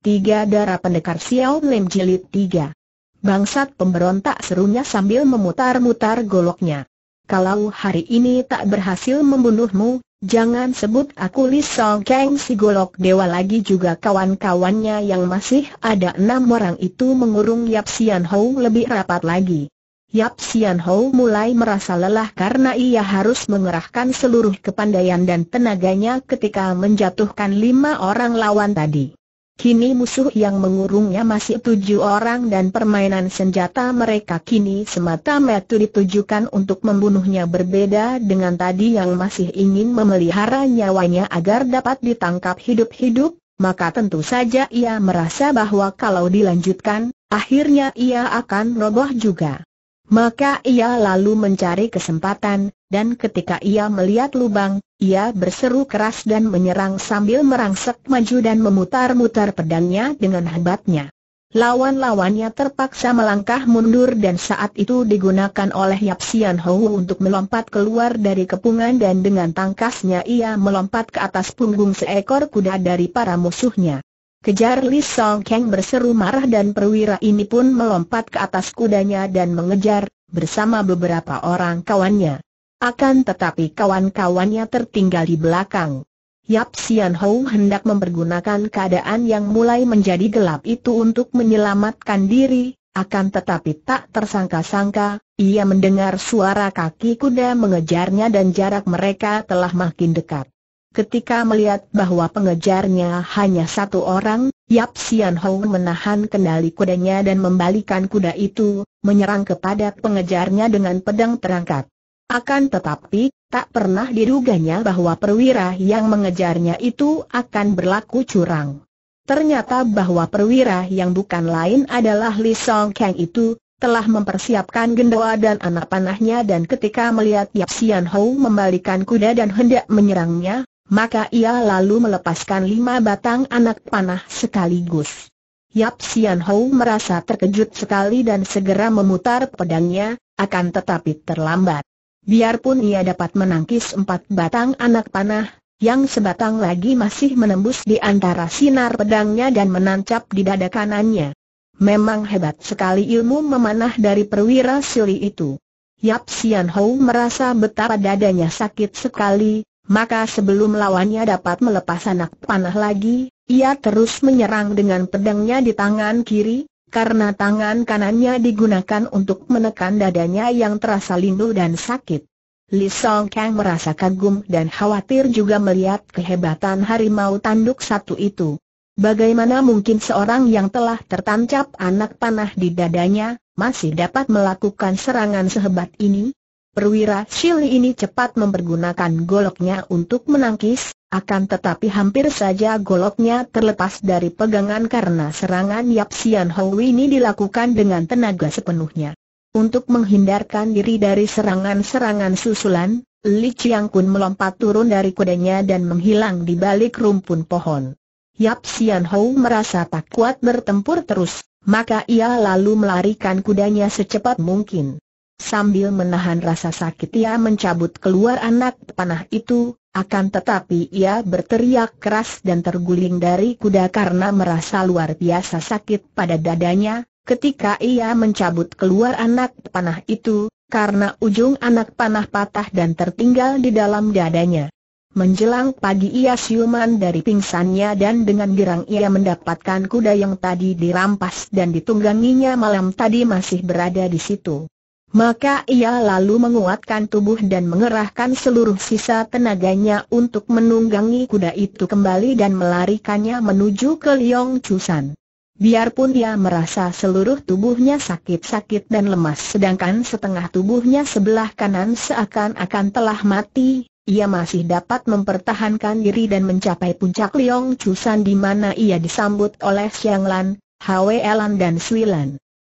Tiga darah pendekar Xiao Lim jilid tiga. Bangsat pemberontak serunya sambil memutar-mutar goloknya. Kalau hari ini tak berhasil membunuhmu, jangan sebut aku Li Song Kang si golok dewa lagi juga kawan-kawannya yang masih ada enam orang itu mengurung Yap Sian Hou lebih rapat lagi. Yap Sian Hou mulai merasa lelah karena ia harus mengerahkan seluruh kepandaian dan tenaganya ketika menjatuhkan lima orang lawan tadi. Kini musuh yang mengurungnya masih tujuh orang dan permainan senjata mereka kini semata-mata ditujukan untuk membunuhnya berbeda dengan tadi yang masih ingin memelihara nyawanya agar dapat ditangkap hidup-hidup, maka tentu saja ia merasa bahwa kalau dilanjutkan, akhirnya ia akan roboh juga. Maka ia lalu mencari kesempatan, dan ketika ia melihat lubang, ia berseru keras dan menyerang sambil merangsek maju dan memutar-mutar pedangnya dengan hebatnya. Lawan-lawannya terpaksa melangkah mundur dan saat itu digunakan oleh Yap Sian Hou untuk melompat keluar dari kepungan dan dengan tangkasnya ia melompat ke atas punggung seekor kuda dari para musuhnya. Kejar Li Song Kang berseru marah dan perwira ini pun melompat ke atas kudanya dan mengejar, bersama beberapa orang kawannya. Akan tetapi kawan-kawannya tertinggal di belakang. Yap Sian Hou hendak mempergunakan keadaan yang mulai menjadi gelap itu untuk menyelamatkan diri, akan tetapi tak tersangka-sangka, ia mendengar suara kaki kuda mengejarnya dan jarak mereka telah makin dekat. Ketika melihat bahwa pengejarnya hanya satu orang, Yap Sian Hou menahan kendali kudanya dan membalikan kuda itu, menyerang kepada pengejarnya dengan pedang terangkat. Akan tetapi, tak pernah diduganya bahwa perwira yang mengejarnya itu akan berlaku curang. Ternyata bahwa perwira yang bukan lain adalah Li Song Kang itu, telah mempersiapkan gendoa dan anak panahnya dan ketika melihat Yap Sian Hou membalikan kuda dan hendak menyerangnya, maka ia lalu melepaskan lima batang anak panah sekaligus. Yap Sian Hou merasa terkejut sekali dan segera memutar pedangnya, akan tetapi terlambat. Biarpun ia dapat menangkis empat batang anak panah, yang sebatang lagi masih menembus di antara sinar pedangnya dan menancap di dada kanannya. Memang hebat sekali ilmu memanah dari perwira sili itu. Yap Sian Hou merasa betapa dadanya sakit sekali, maka sebelum lawannya dapat melepas anak panah lagi, ia terus menyerang dengan pedangnya di tangan kiri, karena tangan kanannya digunakan untuk menekan dadanya yang terasa lindu dan sakit. Li Song Kang merasa kagum dan khawatir juga melihat kehebatan harimau tanduk satu itu. Bagaimana mungkin seorang yang telah tertancap anak panah di dadanya, masih dapat melakukan serangan sehebat ini? Perwira Shili ini cepat mempergunakan goloknya untuk menangkis, akan tetapi hampir saja goloknya terlepas dari pegangan karena serangan Yap Sian Hou ini dilakukan dengan tenaga sepenuhnya. Untuk menghindarkan diri dari serangan-serangan susulan, Li Chiang Kun melompat turun dari kudanya dan menghilang di balik rumpun pohon. Yap Sian Hou merasa tak kuat bertempur terus, maka ia lalu melarikan kudanya secepat mungkin. Sambil menahan rasa sakit ia mencabut keluar anak panah itu, akan tetapi ia berteriak keras dan terguling dari kuda karena merasa luar biasa sakit pada dadanya, ketika ia mencabut keluar anak panah itu, karena ujung anak panah patah dan tertinggal di dalam dadanya. Menjelang pagi ia siuman dari pingsannya dan dengan girang ia mendapatkan kuda yang tadi dirampas dan ditungganginya malam tadi masih berada di situ. Maka ia lalu menguatkan tubuh dan mengerahkan seluruh sisa tenaganya untuk menunggangi kuda itu kembali dan melarikannya menuju ke Liong Chusan. Biarpun ia merasa seluruh tubuhnya sakit-sakit dan lemas sedangkan setengah tubuhnya sebelah kanan seakan-akan telah mati, ia masih dapat mempertahankan diri dan mencapai puncak Liong Chusan di mana ia disambut oleh Xiang Lan, Hwe Lan dan Sui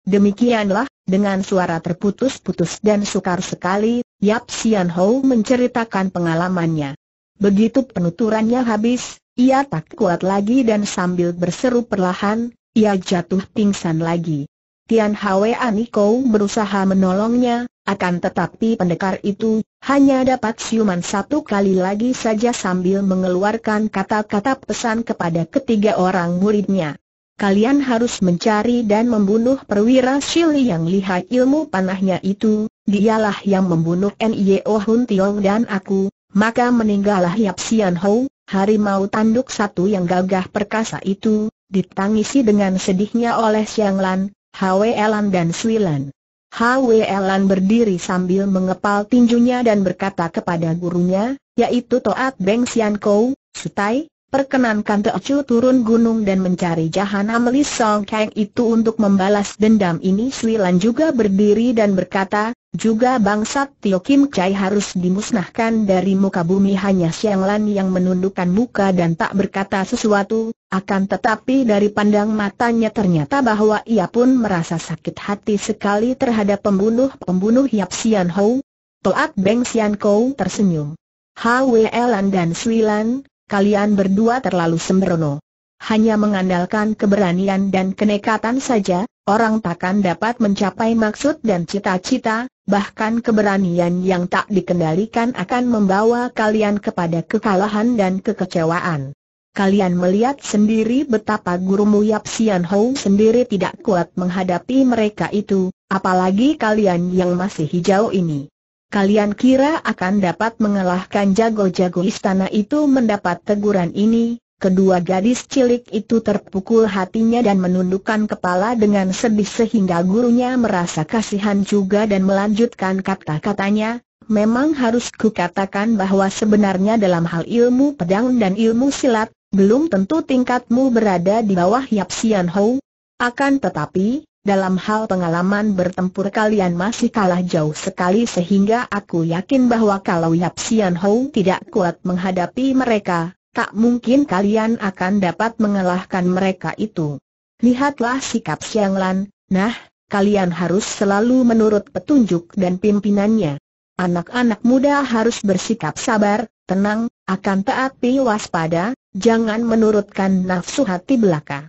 Demikianlah dengan suara terputus-putus dan sukar sekali, Yap Sian Hou menceritakan pengalamannya. Begitu penuturannya habis, ia tak kuat lagi dan sambil berseru perlahan, ia jatuh pingsan lagi. Tian Hwe Aniko berusaha menolongnya, akan tetapi pendekar itu hanya dapat siuman satu kali lagi saja sambil mengeluarkan kata-kata pesan kepada ketiga orang muridnya kalian harus mencari dan membunuh perwira Shili yang lihai ilmu panahnya itu, dialah yang membunuh Nio Hun Tiong dan aku, maka meninggallah Yap Sian Hou, harimau tanduk satu yang gagah perkasa itu, ditangisi dengan sedihnya oleh Xiang Lan, Hwe Lan dan Sui Lan. Hwe Lan berdiri sambil mengepal tinjunya dan berkata kepada gurunya, yaitu Toat Beng Sian Kou, Sutai, Perkenankan Teocu turun gunung dan mencari Jahanam Li Song Kang itu untuk membalas dendam ini Sui Lan juga berdiri dan berkata, juga bangsat Tio Kim Chai harus dimusnahkan dari muka bumi hanya Siang Lan yang menundukkan muka dan tak berkata sesuatu, akan tetapi dari pandang matanya ternyata bahwa ia pun merasa sakit hati sekali terhadap pembunuh-pembunuh Yap Sian Ho. Toat Beng Sian Kou tersenyum. Hwelan dan Sui Lan, kalian berdua terlalu sembrono. Hanya mengandalkan keberanian dan kenekatan saja, orang takkan dapat mencapai maksud dan cita-cita, bahkan keberanian yang tak dikendalikan akan membawa kalian kepada kekalahan dan kekecewaan. Kalian melihat sendiri betapa gurumu Yap Sian Hou sendiri tidak kuat menghadapi mereka itu, apalagi kalian yang masih hijau ini. Kalian kira akan dapat mengalahkan jago-jago istana itu mendapat teguran ini? Kedua gadis cilik itu terpukul hatinya dan menundukkan kepala dengan sedih sehingga gurunya merasa kasihan juga dan melanjutkan kata-katanya, memang harus kukatakan bahwa sebenarnya dalam hal ilmu pedang dan ilmu silat, belum tentu tingkatmu berada di bawah Yap Sian Hou. Akan tetapi, dalam hal pengalaman bertempur kalian masih kalah jauh sekali sehingga aku yakin bahwa kalau Yap Sian Hou tidak kuat menghadapi mereka, tak mungkin kalian akan dapat mengalahkan mereka itu. Lihatlah sikap Siang Lan, nah, kalian harus selalu menurut petunjuk dan pimpinannya. Anak-anak muda harus bersikap sabar, tenang, akan taat waspada, jangan menurutkan nafsu hati belaka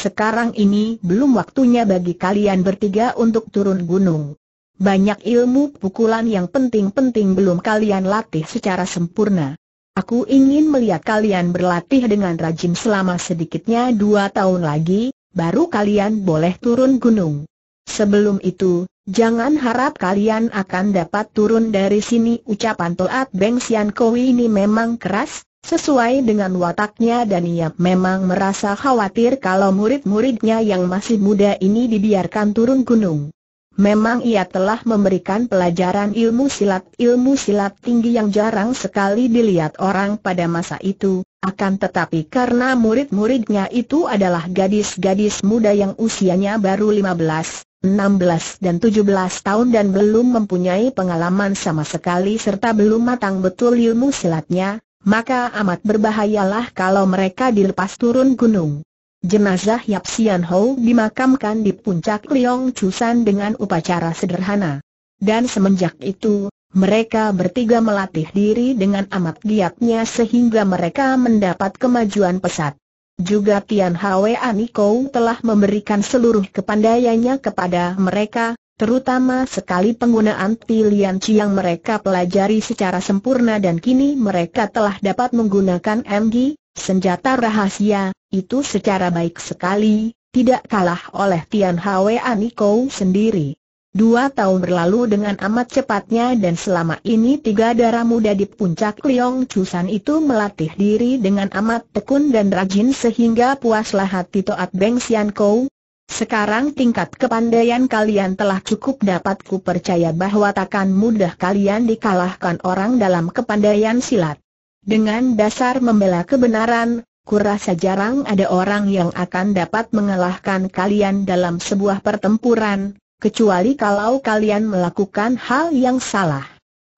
sekarang ini belum waktunya bagi kalian bertiga untuk turun gunung. Banyak ilmu pukulan yang penting-penting belum kalian latih secara sempurna. Aku ingin melihat kalian berlatih dengan rajin selama sedikitnya dua tahun lagi, baru kalian boleh turun gunung. Sebelum itu, jangan harap kalian akan dapat turun dari sini ucapan Toat Beng Sian Kowi ini memang keras, Sesuai dengan wataknya dan ia memang merasa khawatir kalau murid-muridnya yang masih muda ini dibiarkan turun gunung. Memang ia telah memberikan pelajaran ilmu silat-ilmu silat tinggi yang jarang sekali dilihat orang pada masa itu, akan tetapi karena murid-muridnya itu adalah gadis-gadis muda yang usianya baru 15, 16 dan 17 tahun dan belum mempunyai pengalaman sama sekali serta belum matang betul ilmu silatnya, maka amat berbahayalah kalau mereka dilepas turun gunung. Jenazah Yap Sian Ho dimakamkan di puncak Liong Chusan dengan upacara sederhana. Dan semenjak itu, mereka bertiga melatih diri dengan amat giatnya sehingga mereka mendapat kemajuan pesat. Juga Tian Hwa Niko telah memberikan seluruh kepandaiannya kepada mereka, Terutama sekali penggunaan pilihan chi yang mereka pelajari secara sempurna dan kini mereka telah dapat menggunakan MG, senjata rahasia, itu secara baik sekali, tidak kalah oleh Tian Hwe Aniko sendiri. Dua tahun berlalu dengan amat cepatnya dan selama ini tiga darah muda di puncak Liong Chusan itu melatih diri dengan amat tekun dan rajin sehingga puaslah hati Toat Beng Sian Kou, sekarang tingkat kepandaian kalian telah cukup dapat ku percaya bahwa takkan mudah kalian dikalahkan orang dalam kepandaian silat. Dengan dasar membela kebenaran, kurasa jarang ada orang yang akan dapat mengalahkan kalian dalam sebuah pertempuran, kecuali kalau kalian melakukan hal yang salah.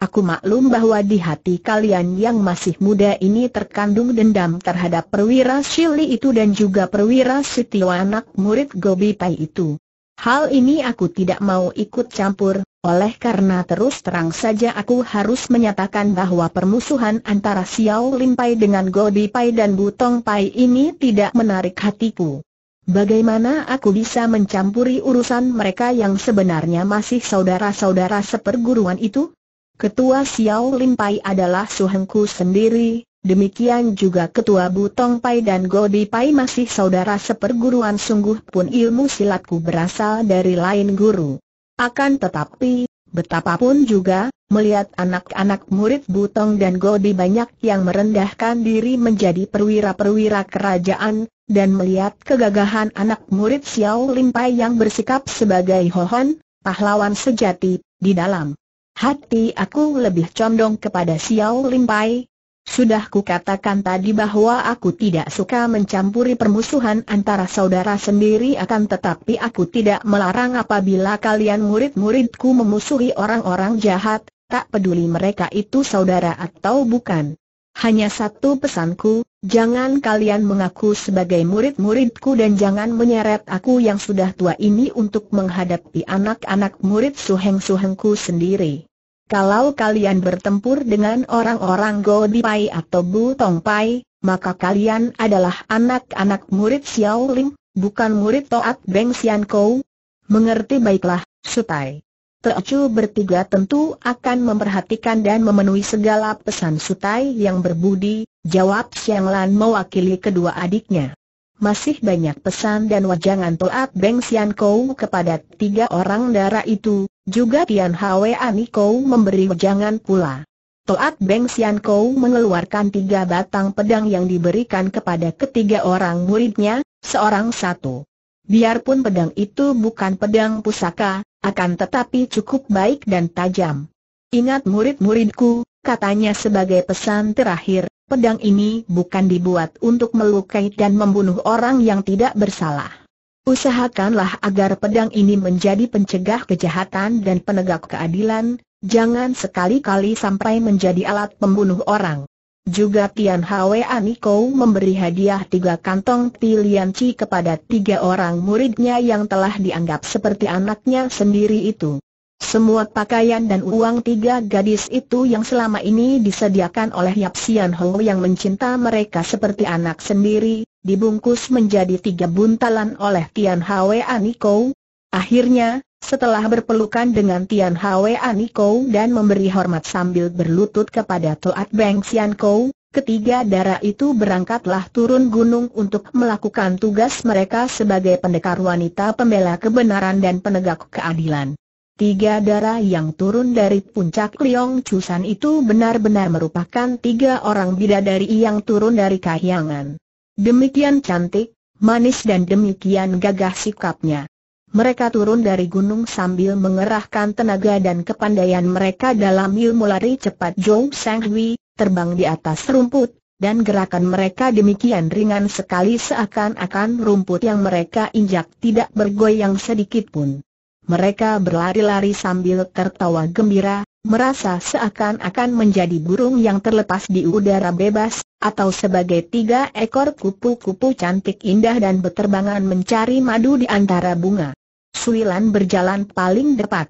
Aku maklum bahwa di hati kalian yang masih muda ini terkandung dendam terhadap perwira Shili itu dan juga perwira Sitio anak murid Gobi Pai itu. Hal ini aku tidak mau ikut campur, oleh karena terus terang saja aku harus menyatakan bahwa permusuhan antara Xiao Lin Pai dengan Gobi Pai dan Butong Pai ini tidak menarik hatiku. Bagaimana aku bisa mencampuri urusan mereka yang sebenarnya masih saudara-saudara seperguruan itu? Ketua Xiao Limpai adalah Su sendiri, demikian juga Ketua Butong Pai dan Godi Pai masih saudara seperguruan sungguh pun ilmu silatku berasal dari lain guru. Akan tetapi, betapapun juga, melihat anak-anak murid Butong dan Godi banyak yang merendahkan diri menjadi perwira-perwira kerajaan, dan melihat kegagahan anak murid Xiao Limpai yang bersikap sebagai hohon, pahlawan sejati, di dalam Hati aku lebih condong kepada Xiao Limpai. Sudah kukatakan tadi bahwa aku tidak suka mencampuri permusuhan antara saudara sendiri akan tetapi aku tidak melarang apabila kalian murid-muridku memusuhi orang-orang jahat, tak peduli mereka itu saudara atau bukan. Hanya satu pesanku, jangan kalian mengaku sebagai murid-muridku dan jangan menyeret aku yang sudah tua ini untuk menghadapi anak-anak murid suheng-suhengku sendiri. Kalau kalian bertempur dengan orang-orang Godipai atau Bu Tongpai, maka kalian adalah anak-anak murid Xiao Ling, bukan murid Toat Beng Sian Kou. Mengerti baiklah, Sutai. Teocu bertiga tentu akan memperhatikan dan memenuhi segala pesan Sutai yang berbudi, jawab Xiang Lan mewakili kedua adiknya. Masih banyak pesan dan wajangan Toat Beng Sian Kou kepada tiga orang darah itu, juga Tian Hwe Ani Kou memberi wajangan pula. Toat Beng Sian Kou mengeluarkan tiga batang pedang yang diberikan kepada ketiga orang muridnya, seorang satu. Biarpun pedang itu bukan pedang pusaka, akan tetapi cukup baik dan tajam. Ingat murid-muridku, katanya sebagai pesan terakhir, pedang ini bukan dibuat untuk melukai dan membunuh orang yang tidak bersalah. Usahakanlah agar pedang ini menjadi pencegah kejahatan dan penegak keadilan, jangan sekali-kali sampai menjadi alat pembunuh orang. Juga Tian Hwe Aniko memberi hadiah tiga kantong pilihan Chi kepada tiga orang muridnya yang telah dianggap seperti anaknya sendiri itu. Semua pakaian dan uang tiga gadis itu yang selama ini disediakan oleh Yap Sian Ho yang mencinta mereka seperti anak sendiri, dibungkus menjadi tiga buntalan oleh Tian Hwe Aniko. Akhirnya, setelah berpelukan dengan Tian Hwe Kou dan memberi hormat sambil berlutut kepada Toat Beng Sian Kou, ketiga darah itu berangkatlah turun gunung untuk melakukan tugas mereka sebagai pendekar wanita pembela kebenaran dan penegak keadilan. Tiga darah yang turun dari puncak Liong Chusan itu benar-benar merupakan tiga orang bidadari yang turun dari kahyangan. Demikian cantik, manis dan demikian gagah sikapnya mereka turun dari gunung sambil mengerahkan tenaga dan kepandaian mereka dalam ilmu lari cepat Joe Sang terbang di atas rumput, dan gerakan mereka demikian ringan sekali seakan-akan rumput yang mereka injak tidak bergoyang sedikit pun. Mereka berlari-lari sambil tertawa gembira, merasa seakan-akan menjadi burung yang terlepas di udara bebas, atau sebagai tiga ekor kupu-kupu cantik indah dan berterbangan mencari madu di antara bunga. Suilan berjalan paling depan.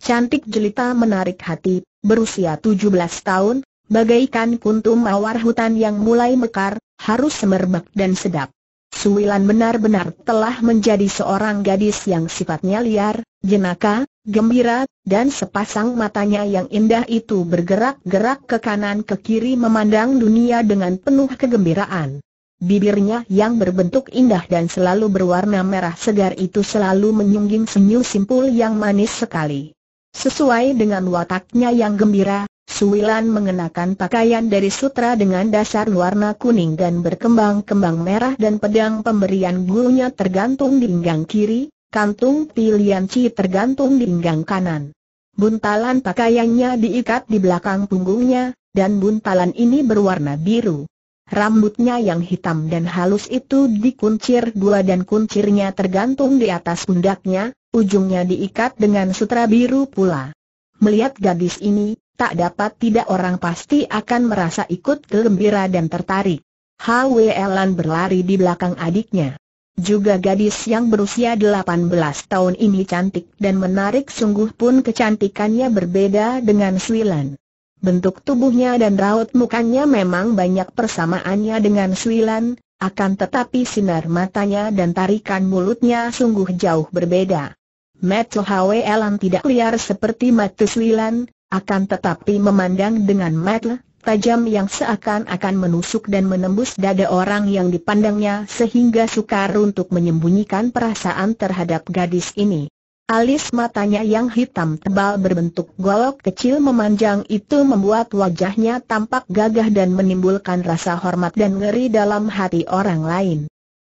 Cantik jelita menarik hati, berusia 17 tahun, bagaikan kuntum mawar hutan yang mulai mekar, harus semerbak dan sedap. Suilan benar-benar telah menjadi seorang gadis yang sifatnya liar, jenaka, gembira, dan sepasang matanya yang indah itu bergerak-gerak ke kanan ke kiri memandang dunia dengan penuh kegembiraan. Bibirnya yang berbentuk indah dan selalu berwarna merah segar itu selalu menyungging senyum simpul yang manis sekali. Sesuai dengan wataknya yang gembira, Suwilan mengenakan pakaian dari sutra dengan dasar warna kuning dan berkembang-kembang merah dan pedang pemberian gurunya tergantung di pinggang kiri, kantung pilihan Ci tergantung di pinggang kanan. Buntalan pakaiannya diikat di belakang punggungnya, dan buntalan ini berwarna biru. Rambutnya yang hitam dan halus itu dikuncir dua dan kuncirnya tergantung di atas pundaknya, ujungnya diikat dengan sutra biru pula. Melihat gadis ini, tak dapat tidak orang pasti akan merasa ikut gembira dan tertarik. Hwelan berlari di belakang adiknya. Juga gadis yang berusia 18 tahun ini cantik dan menarik sungguh pun kecantikannya berbeda dengan Swilan. Bentuk tubuhnya dan raut mukanya memang banyak persamaannya dengan Suilan, akan tetapi sinar matanya dan tarikan mulutnya sungguh jauh berbeda. Matthew Elan tidak liar seperti Matthew Suilan, akan tetapi memandang dengan mata tajam yang seakan-akan menusuk dan menembus dada orang yang dipandangnya sehingga sukar untuk menyembunyikan perasaan terhadap gadis ini. Alis matanya yang hitam tebal berbentuk golok kecil memanjang itu membuat wajahnya tampak gagah dan menimbulkan rasa hormat dan ngeri dalam hati orang lain.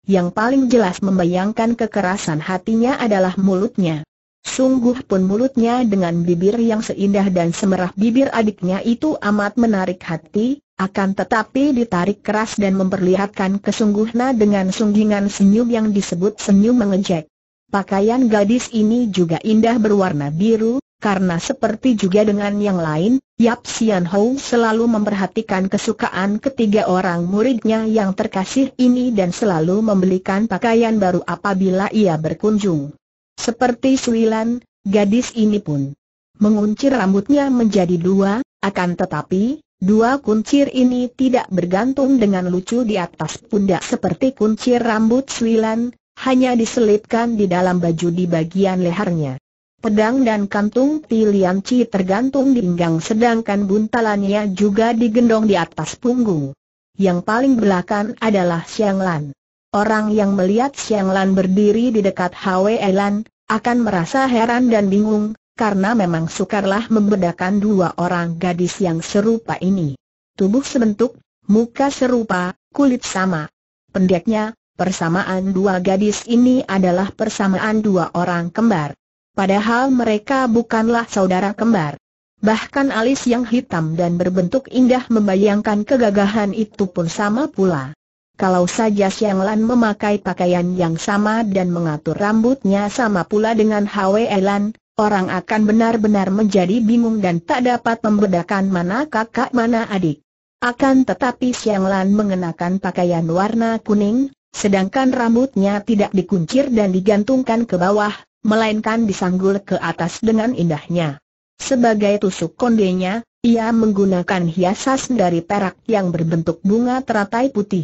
Yang paling jelas membayangkan kekerasan hatinya adalah mulutnya. Sungguh pun mulutnya dengan bibir yang seindah dan semerah bibir adiknya itu amat menarik hati, akan tetapi ditarik keras dan memperlihatkan kesungguhna dengan sunggingan senyum yang disebut senyum mengejek. Pakaian gadis ini juga indah berwarna biru, karena seperti juga dengan yang lain, Yap Sian Hou selalu memperhatikan kesukaan ketiga orang muridnya yang terkasih ini dan selalu membelikan pakaian baru apabila ia berkunjung. Seperti Suilan, gadis ini pun menguncir rambutnya menjadi dua, akan tetapi, dua kuncir ini tidak bergantung dengan lucu di atas pundak seperti kuncir rambut Suilan, hanya diselipkan di dalam baju di bagian lehernya. Pedang dan kantung pilihan Ci tergantung di pinggang sedangkan buntalannya juga digendong di atas punggung. Yang paling belakang adalah Xiang Lan. Orang yang melihat Xiang Lan berdiri di dekat Hwe Lan, akan merasa heran dan bingung, karena memang sukarlah membedakan dua orang gadis yang serupa ini. Tubuh sebentuk, muka serupa, kulit sama. Pendeknya, Persamaan dua gadis ini adalah persamaan dua orang kembar. Padahal mereka bukanlah saudara kembar. Bahkan alis yang hitam dan berbentuk indah membayangkan kegagahan itu pun sama pula. Kalau saja Xiang Lan memakai pakaian yang sama dan mengatur rambutnya sama pula dengan Hwe Lan, orang akan benar-benar menjadi bingung dan tak dapat membedakan mana kakak mana adik. Akan tetapi Xiang Lan mengenakan pakaian warna kuning, sedangkan rambutnya tidak dikuncir dan digantungkan ke bawah, melainkan disanggul ke atas dengan indahnya. Sebagai tusuk kondenya, ia menggunakan hiasan dari perak yang berbentuk bunga teratai putih.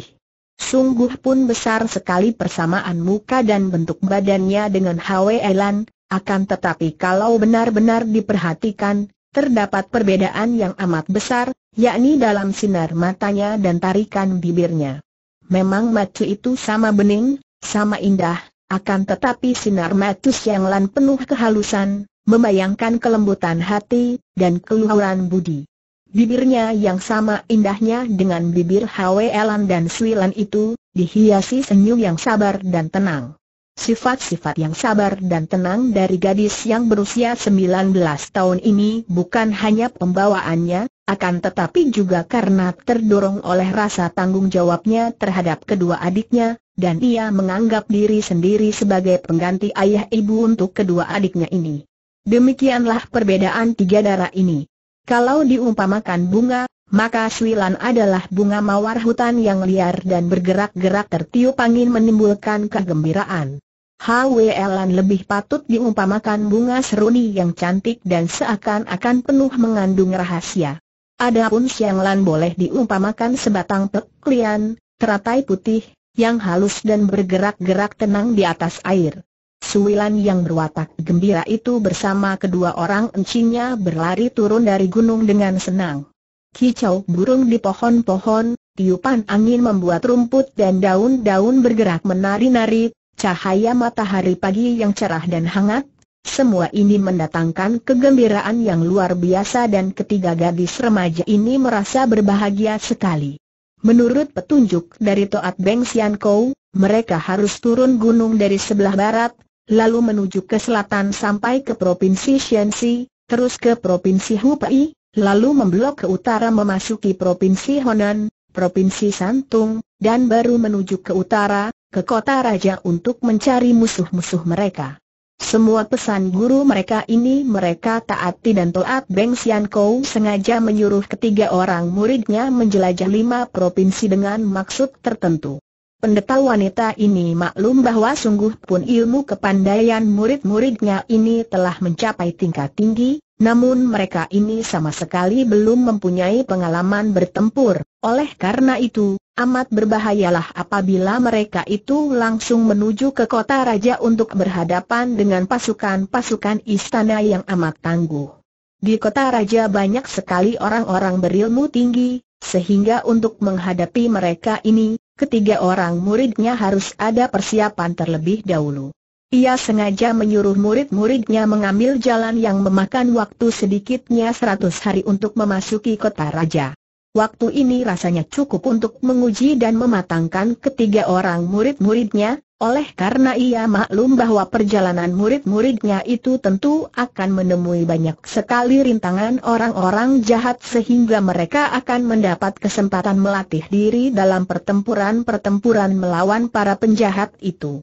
Sungguh pun besar sekali persamaan muka dan bentuk badannya dengan Hwe Elan, akan tetapi kalau benar-benar diperhatikan, terdapat perbedaan yang amat besar, yakni dalam sinar matanya dan tarikan bibirnya. Memang matu itu sama bening, sama indah, akan tetapi sinar matu lan penuh kehalusan, membayangkan kelembutan hati, dan keluhuran budi. Bibirnya yang sama indahnya dengan bibir Elan dan Lan itu, dihiasi senyum yang sabar dan tenang. Sifat-sifat yang sabar dan tenang dari gadis yang berusia 19 tahun ini bukan hanya pembawaannya, akan tetapi juga karena terdorong oleh rasa tanggung jawabnya terhadap kedua adiknya, dan ia menganggap diri sendiri sebagai pengganti ayah ibu untuk kedua adiknya ini. Demikianlah perbedaan tiga darah ini. Kalau diumpamakan bunga, maka Suilan adalah bunga mawar hutan yang liar dan bergerak-gerak tertiup angin menimbulkan kegembiraan. Hwelan lebih patut diumpamakan bunga seruni yang cantik dan seakan-akan penuh mengandung rahasia. Adapun Xianglan boleh diumpamakan sebatang peklian, teratai putih, yang halus dan bergerak-gerak tenang di atas air. Suilan yang berwatak gembira itu bersama kedua orang encinya berlari turun dari gunung dengan senang. Kicau burung di pohon-pohon, tiupan angin membuat rumput dan daun-daun bergerak menari-nari, cahaya matahari pagi yang cerah dan hangat, semua ini mendatangkan kegembiraan yang luar biasa dan ketiga gadis remaja ini merasa berbahagia sekali. Menurut petunjuk dari Toat Beng Sian Kou, mereka harus turun gunung dari sebelah barat, lalu menuju ke selatan sampai ke Provinsi Shensi, terus ke Provinsi Hubei, lalu memblok ke utara memasuki Provinsi Honan, Provinsi Santung, dan baru menuju ke utara, ke kota raja untuk mencari musuh-musuh mereka. Semua pesan guru mereka ini mereka taati dan toat Beng Sian Kou sengaja menyuruh ketiga orang muridnya menjelajah lima provinsi dengan maksud tertentu. Pendeta wanita ini maklum bahwa sungguh pun ilmu kepandaian murid-muridnya ini telah mencapai tingkat tinggi, namun mereka ini sama sekali belum mempunyai pengalaman bertempur, oleh karena itu, amat berbahayalah apabila mereka itu langsung menuju ke kota raja untuk berhadapan dengan pasukan-pasukan istana yang amat tangguh. Di kota raja banyak sekali orang-orang berilmu tinggi, sehingga untuk menghadapi mereka ini, ketiga orang muridnya harus ada persiapan terlebih dahulu. Ia sengaja menyuruh murid-muridnya mengambil jalan yang memakan waktu sedikitnya seratus hari untuk memasuki kota raja. Waktu ini rasanya cukup untuk menguji dan mematangkan ketiga orang murid-muridnya, oleh karena ia maklum bahwa perjalanan murid-muridnya itu tentu akan menemui banyak sekali rintangan orang-orang jahat sehingga mereka akan mendapat kesempatan melatih diri dalam pertempuran-pertempuran melawan para penjahat itu.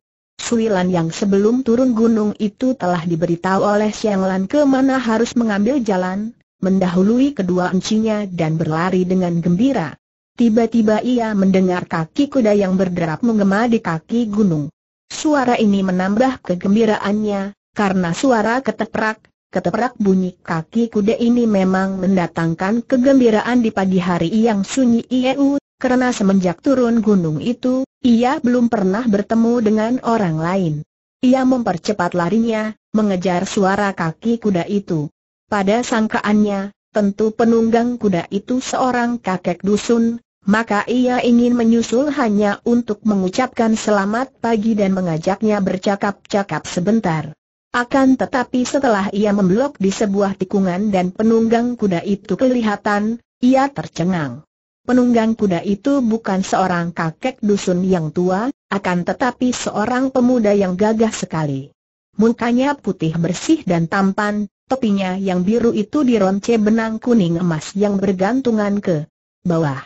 Suilan yang sebelum turun gunung itu telah diberitahu oleh Siang Lan ke mana harus mengambil jalan, mendahului kedua encinya dan berlari dengan gembira. Tiba-tiba ia mendengar kaki kuda yang berderap menggema di kaki gunung. Suara ini menambah kegembiraannya, karena suara keteprak, keteprak bunyi kaki kuda ini memang mendatangkan kegembiraan di pagi hari yang sunyi iu karena semenjak turun gunung itu, ia belum pernah bertemu dengan orang lain. Ia mempercepat larinya, mengejar suara kaki kuda itu. Pada sangkaannya, tentu penunggang kuda itu seorang kakek dusun, maka ia ingin menyusul hanya untuk mengucapkan selamat pagi dan mengajaknya bercakap-cakap sebentar. Akan tetapi setelah ia memblok di sebuah tikungan dan penunggang kuda itu kelihatan, ia tercengang. Penunggang kuda itu bukan seorang kakek dusun yang tua, akan tetapi seorang pemuda yang gagah sekali. Mukanya putih bersih dan tampan, topinya yang biru itu dironce benang kuning emas yang bergantungan ke bawah.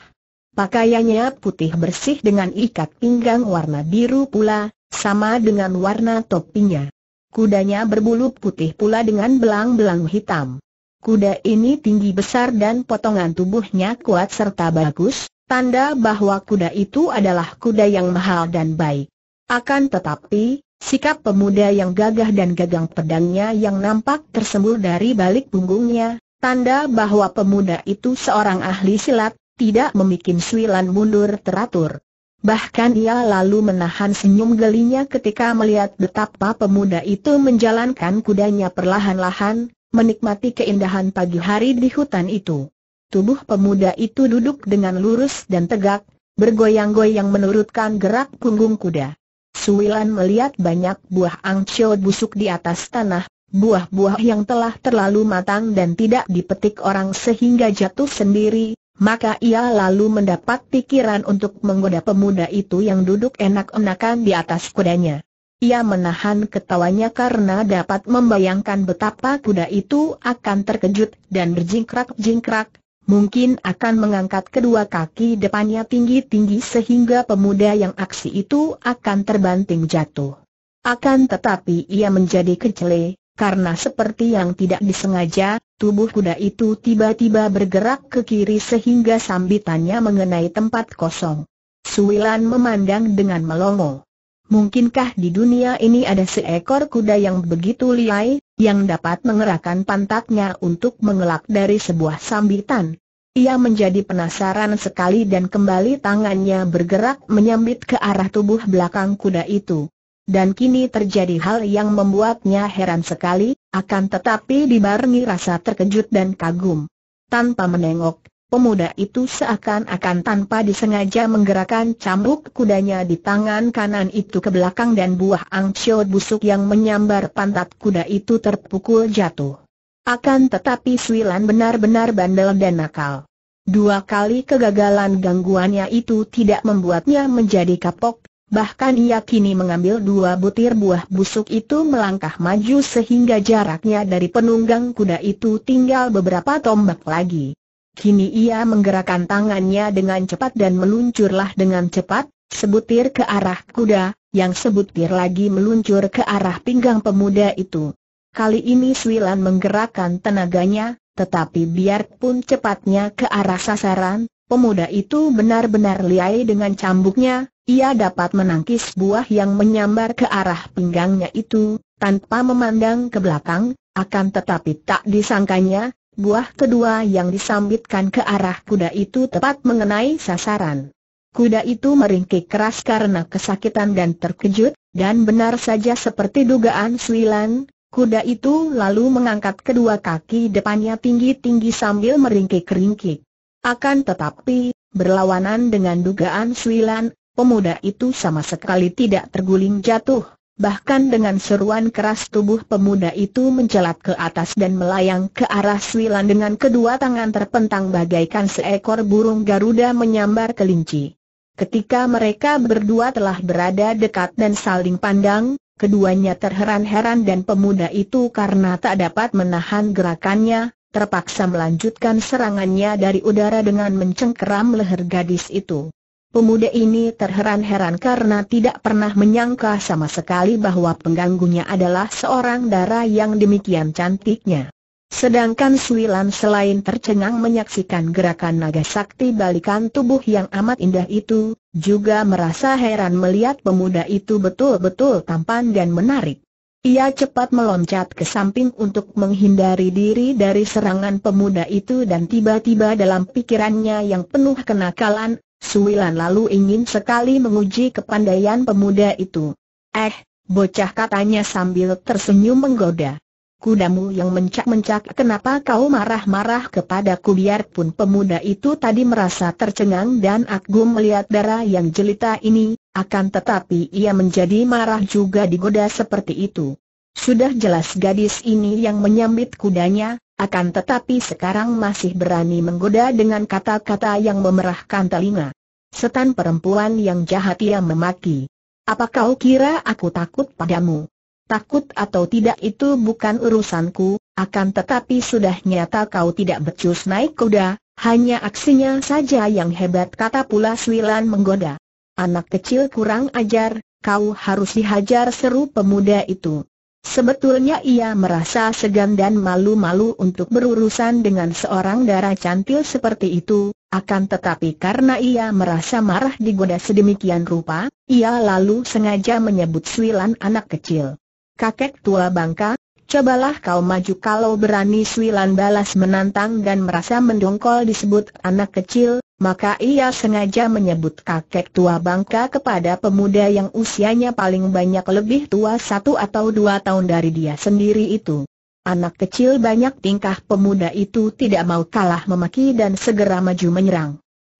Pakaiannya putih bersih dengan ikat pinggang warna biru pula, sama dengan warna topinya. Kudanya berbulu putih pula dengan belang-belang hitam. Kuda ini tinggi besar dan potongan tubuhnya kuat serta bagus, tanda bahwa kuda itu adalah kuda yang mahal dan baik. Akan tetapi, sikap pemuda yang gagah dan gagang pedangnya yang nampak tersembul dari balik punggungnya, tanda bahwa pemuda itu seorang ahli silat, tidak memikin suilan mundur teratur. Bahkan ia lalu menahan senyum gelinya ketika melihat betapa pemuda itu menjalankan kudanya perlahan-lahan, menikmati keindahan pagi hari di hutan itu. Tubuh pemuda itu duduk dengan lurus dan tegak, bergoyang-goyang menurutkan gerak punggung kuda. Suwilan melihat banyak buah angcio busuk di atas tanah, buah-buah yang telah terlalu matang dan tidak dipetik orang sehingga jatuh sendiri, maka ia lalu mendapat pikiran untuk menggoda pemuda itu yang duduk enak-enakan di atas kudanya. Ia menahan ketawanya karena dapat membayangkan betapa kuda itu akan terkejut dan berjingkrak-jingkrak, mungkin akan mengangkat kedua kaki depannya tinggi-tinggi sehingga pemuda yang aksi itu akan terbanting jatuh. Akan tetapi ia menjadi kecele, karena seperti yang tidak disengaja, tubuh kuda itu tiba-tiba bergerak ke kiri sehingga sambitannya mengenai tempat kosong. Suwilan memandang dengan melongo. Mungkinkah di dunia ini ada seekor kuda yang begitu liai, yang dapat mengerahkan pantatnya untuk mengelak dari sebuah sambitan? Ia menjadi penasaran sekali dan kembali tangannya bergerak menyambit ke arah tubuh belakang kuda itu. Dan kini terjadi hal yang membuatnya heran sekali, akan tetapi dibarengi rasa terkejut dan kagum. Tanpa menengok, Pemuda itu seakan-akan tanpa disengaja menggerakkan cambuk kudanya di tangan kanan itu ke belakang dan buah angcio busuk yang menyambar pantat kuda itu terpukul jatuh. Akan tetapi Suilan benar-benar bandel dan nakal. Dua kali kegagalan gangguannya itu tidak membuatnya menjadi kapok, bahkan ia kini mengambil dua butir buah busuk itu melangkah maju sehingga jaraknya dari penunggang kuda itu tinggal beberapa tombak lagi. Kini ia menggerakkan tangannya dengan cepat dan meluncurlah dengan cepat, sebutir ke arah kuda, yang sebutir lagi meluncur ke arah pinggang pemuda itu. Kali ini Swilan menggerakkan tenaganya, tetapi biarpun cepatnya ke arah sasaran, pemuda itu benar-benar liai dengan cambuknya, ia dapat menangkis buah yang menyambar ke arah pinggangnya itu, tanpa memandang ke belakang, akan tetapi tak disangkanya, Buah kedua yang disambitkan ke arah kuda itu tepat mengenai sasaran. Kuda itu meringkik keras karena kesakitan dan terkejut, dan benar saja seperti dugaan Suilan, kuda itu lalu mengangkat kedua kaki depannya tinggi-tinggi sambil meringkik-ringkik. Akan tetapi, berlawanan dengan dugaan Suilan, pemuda itu sama sekali tidak terguling jatuh, Bahkan dengan seruan keras tubuh pemuda itu mencelat ke atas dan melayang ke arah Swilan dengan kedua tangan terpentang bagaikan seekor burung Garuda menyambar kelinci. Ketika mereka berdua telah berada dekat dan saling pandang, keduanya terheran-heran dan pemuda itu karena tak dapat menahan gerakannya, terpaksa melanjutkan serangannya dari udara dengan mencengkeram leher gadis itu. Pemuda ini terheran-heran karena tidak pernah menyangka sama sekali bahwa pengganggunya adalah seorang dara yang demikian cantiknya. Sedangkan Suilan selain tercengang menyaksikan gerakan naga sakti balikan tubuh yang amat indah itu, juga merasa heran melihat pemuda itu betul-betul tampan dan menarik. Ia cepat meloncat ke samping untuk menghindari diri dari serangan pemuda itu dan tiba-tiba dalam pikirannya yang penuh kenakalan, Suilan lalu ingin sekali menguji kepandaian pemuda itu. Eh, bocah katanya sambil tersenyum menggoda. Kudamu yang mencak-mencak kenapa kau marah-marah kepadaku biarpun pemuda itu tadi merasa tercengang dan Agum melihat darah yang jelita ini, akan tetapi ia menjadi marah juga digoda seperti itu. Sudah jelas gadis ini yang menyambit kudanya, akan tetapi sekarang masih berani menggoda dengan kata-kata yang memerahkan telinga. Setan perempuan yang jahat ia memaki. Apa kau kira aku takut padamu? Takut atau tidak itu bukan urusanku, akan tetapi sudah nyata kau tidak becus naik kuda, hanya aksinya saja yang hebat kata pula Swilan menggoda. Anak kecil kurang ajar, kau harus dihajar seru pemuda itu. Sebetulnya ia merasa segan dan malu-malu untuk berurusan dengan seorang darah cantil seperti itu, akan tetapi karena ia merasa marah digoda sedemikian rupa, ia lalu sengaja menyebut Swilan anak kecil. Kakek tua bangka, cobalah kau maju kalau berani Swilan balas menantang dan merasa mendongkol disebut anak kecil, maka ia sengaja menyebut kakek tua bangka kepada pemuda yang usianya paling banyak lebih tua satu atau dua tahun dari dia sendiri itu. Anak kecil banyak tingkah pemuda itu tidak mau kalah memaki dan segera maju menyerang.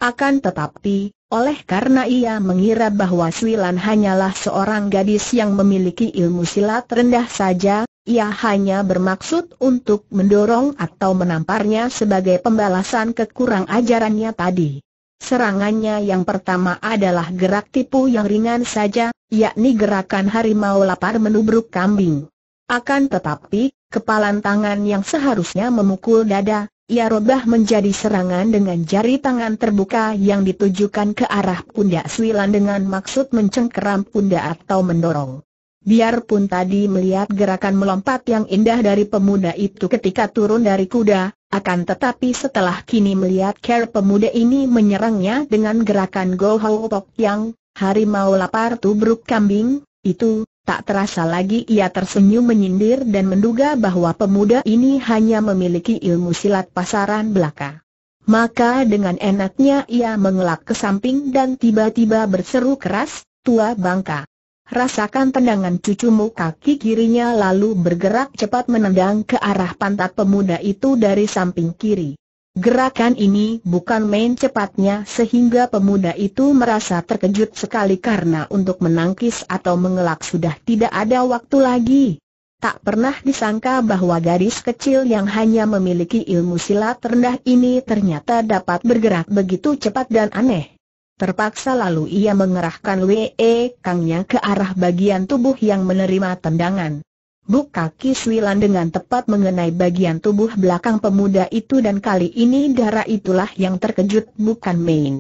Akan tetapi, oleh karena ia mengira bahwa Swilan hanyalah seorang gadis yang memiliki ilmu silat rendah saja, ia hanya bermaksud untuk mendorong atau menamparnya sebagai pembalasan kekurang ajarannya tadi. Serangannya yang pertama adalah gerak tipu yang ringan saja, yakni gerakan harimau lapar menubruk kambing. Akan tetapi, kepalan tangan yang seharusnya memukul dada, ia robah menjadi serangan dengan jari tangan terbuka yang ditujukan ke arah pundak swilan dengan maksud mencengkeram pundak atau mendorong. Biarpun tadi melihat gerakan melompat yang indah dari pemuda itu ketika turun dari kuda, akan tetapi setelah kini melihat care pemuda ini menyerangnya dengan gerakan Go Ho Tok Yang, harimau lapar tubruk kambing, itu, tak terasa lagi ia tersenyum menyindir dan menduga bahwa pemuda ini hanya memiliki ilmu silat pasaran belaka. Maka dengan enaknya ia mengelak ke samping dan tiba-tiba berseru keras, tua bangka rasakan tendangan cucumu kaki kirinya lalu bergerak cepat menendang ke arah pantat pemuda itu dari samping kiri. Gerakan ini bukan main cepatnya sehingga pemuda itu merasa terkejut sekali karena untuk menangkis atau mengelak sudah tidak ada waktu lagi. Tak pernah disangka bahwa gadis kecil yang hanya memiliki ilmu silat rendah ini ternyata dapat bergerak begitu cepat dan aneh. Terpaksa lalu ia mengerahkan WE Kangnya ke arah bagian tubuh yang menerima tendangan. Buk kaki Swilan dengan tepat mengenai bagian tubuh belakang pemuda itu dan kali ini darah itulah yang terkejut bukan main.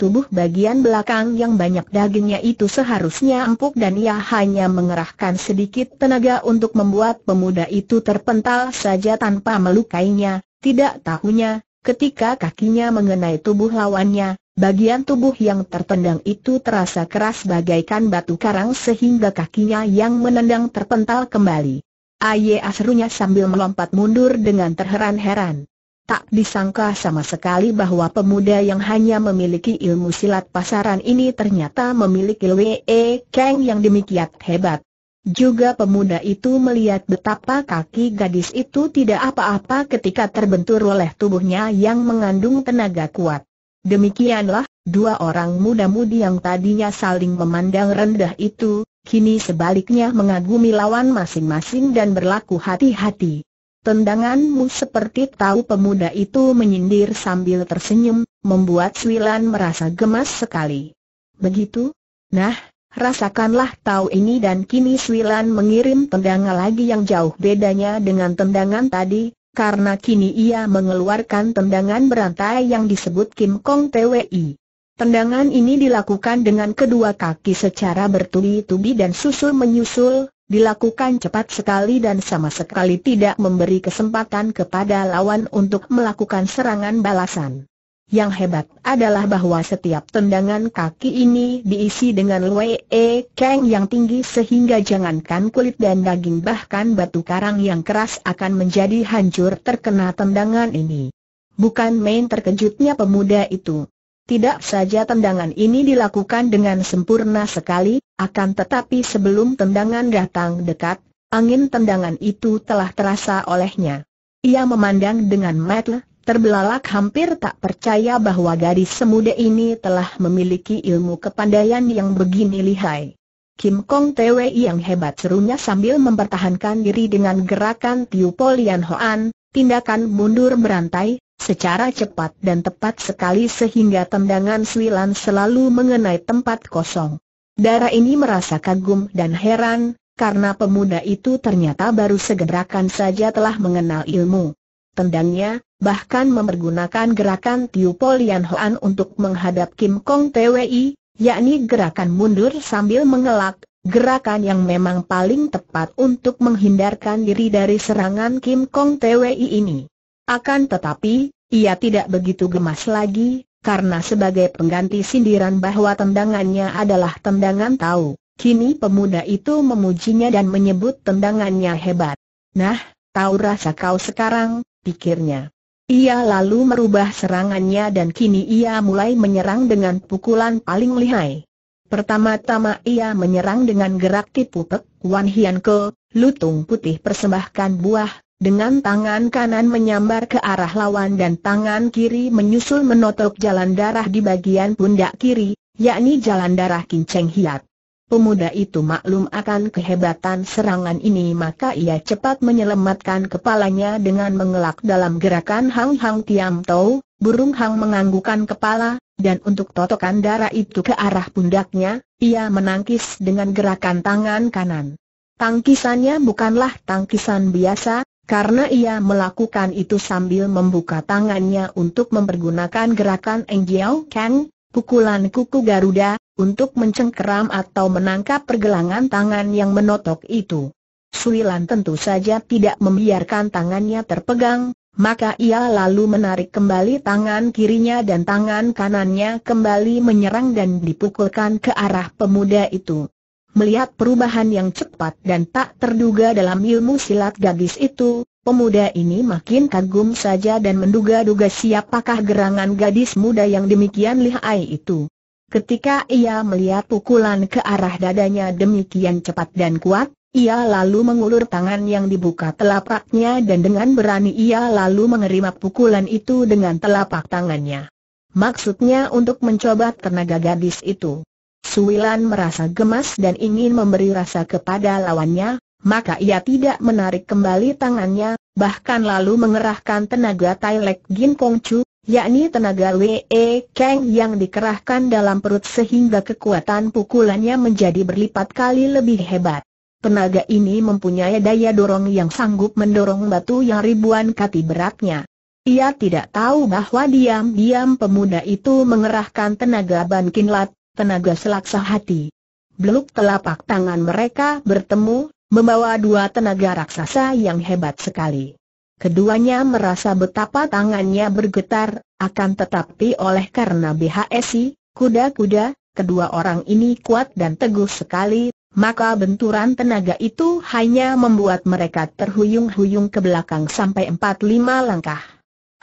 Tubuh bagian belakang yang banyak dagingnya itu seharusnya empuk dan ia hanya mengerahkan sedikit tenaga untuk membuat pemuda itu terpental saja tanpa melukainya, tidak tahunya, ketika kakinya mengenai tubuh lawannya, Bagian tubuh yang tertendang itu terasa keras bagaikan batu karang sehingga kakinya yang menendang terpental kembali. Aye serunya sambil melompat mundur dengan terheran-heran. Tak disangka sama sekali bahwa pemuda yang hanya memiliki ilmu silat pasaran ini ternyata memiliki Wee Kang yang demikian hebat. Juga pemuda itu melihat betapa kaki gadis itu tidak apa-apa ketika terbentur oleh tubuhnya yang mengandung tenaga kuat. Demikianlah, dua orang muda-mudi yang tadinya saling memandang rendah itu, kini sebaliknya mengagumi lawan masing-masing dan berlaku hati-hati. Tendanganmu seperti tahu pemuda itu menyindir sambil tersenyum, membuat Swilan merasa gemas sekali. Begitu? Nah, rasakanlah tahu ini dan kini Swilan mengirim tendangan lagi yang jauh bedanya dengan tendangan tadi, karena kini ia mengeluarkan tendangan berantai yang disebut Kim Kong TWI. Tendangan ini dilakukan dengan kedua kaki secara bertubi-tubi dan susul-menyusul, dilakukan cepat sekali dan sama sekali tidak memberi kesempatan kepada lawan untuk melakukan serangan balasan. Yang hebat adalah bahwa setiap tendangan kaki ini diisi dengan Wei e Kang yang tinggi sehingga jangankan kulit dan daging bahkan batu karang yang keras akan menjadi hancur terkena tendangan ini. Bukan main terkejutnya pemuda itu. Tidak saja tendangan ini dilakukan dengan sempurna sekali, akan tetapi sebelum tendangan datang dekat, angin tendangan itu telah terasa olehnya. Ia memandang dengan mata Terbelalak hampir tak percaya bahwa gadis semuda ini telah memiliki ilmu kepandaian yang begini lihai. Kim Kong Twe yang hebat serunya sambil mempertahankan diri dengan gerakan Tiu Polian Hoan, tindakan mundur berantai, secara cepat dan tepat sekali sehingga tendangan Swilan selalu mengenai tempat kosong. Dara ini merasa kagum dan heran, karena pemuda itu ternyata baru segerakan saja telah mengenal ilmu tendangnya, bahkan mempergunakan gerakan Tiu Polian Hoan untuk menghadap Kim Kong TWI, yakni gerakan mundur sambil mengelak, gerakan yang memang paling tepat untuk menghindarkan diri dari serangan Kim Kong TWI ini. Akan tetapi, ia tidak begitu gemas lagi, karena sebagai pengganti sindiran bahwa tendangannya adalah tendangan tahu, kini pemuda itu memujinya dan menyebut tendangannya hebat. Nah, tahu rasa kau sekarang, pikirnya. Ia lalu merubah serangannya dan kini ia mulai menyerang dengan pukulan paling lihai. Pertama-tama ia menyerang dengan gerak tipu pek, Wan Hian Ke, lutung putih persembahkan buah, dengan tangan kanan menyambar ke arah lawan dan tangan kiri menyusul menotok jalan darah di bagian pundak kiri, yakni jalan darah kinceng hiat pemuda itu maklum akan kehebatan serangan ini maka ia cepat menyelamatkan kepalanya dengan mengelak dalam gerakan Hang Hang Tiam Tau, burung Hang menganggukan kepala, dan untuk totokan darah itu ke arah pundaknya, ia menangkis dengan gerakan tangan kanan. Tangkisannya bukanlah tangkisan biasa, karena ia melakukan itu sambil membuka tangannya untuk mempergunakan gerakan Eng Jiao Kang, pukulan kuku Garuda, untuk mencengkeram atau menangkap pergelangan tangan yang menotok itu. Suilan tentu saja tidak membiarkan tangannya terpegang, maka ia lalu menarik kembali tangan kirinya dan tangan kanannya kembali menyerang dan dipukulkan ke arah pemuda itu. Melihat perubahan yang cepat dan tak terduga dalam ilmu silat gadis itu, Pemuda ini makin kagum saja dan menduga-duga siapakah gerangan gadis muda yang demikian lihai itu. Ketika ia melihat pukulan ke arah dadanya demikian cepat dan kuat, ia lalu mengulur tangan yang dibuka telapaknya dan dengan berani ia lalu menerima pukulan itu dengan telapak tangannya. Maksudnya untuk mencoba tenaga gadis itu. Suwilan merasa gemas dan ingin memberi rasa kepada lawannya, maka ia tidak menarik kembali tangannya, bahkan lalu mengerahkan tenaga Tai Lek Gin Kong Chu, yakni tenaga Wei Kang e yang dikerahkan dalam perut sehingga kekuatan pukulannya menjadi berlipat kali lebih hebat. Tenaga ini mempunyai daya dorong yang sanggup mendorong batu yang ribuan kati beratnya. Ia tidak tahu bahwa diam-diam pemuda itu mengerahkan tenaga Lat, tenaga selaksa hati. Beluk telapak tangan mereka bertemu, membawa dua tenaga raksasa yang hebat sekali. Keduanya merasa betapa tangannya bergetar, akan tetapi oleh karena BHSI, kuda-kuda, kedua orang ini kuat dan teguh sekali, maka benturan tenaga itu hanya membuat mereka terhuyung-huyung ke belakang sampai 4-5 langkah.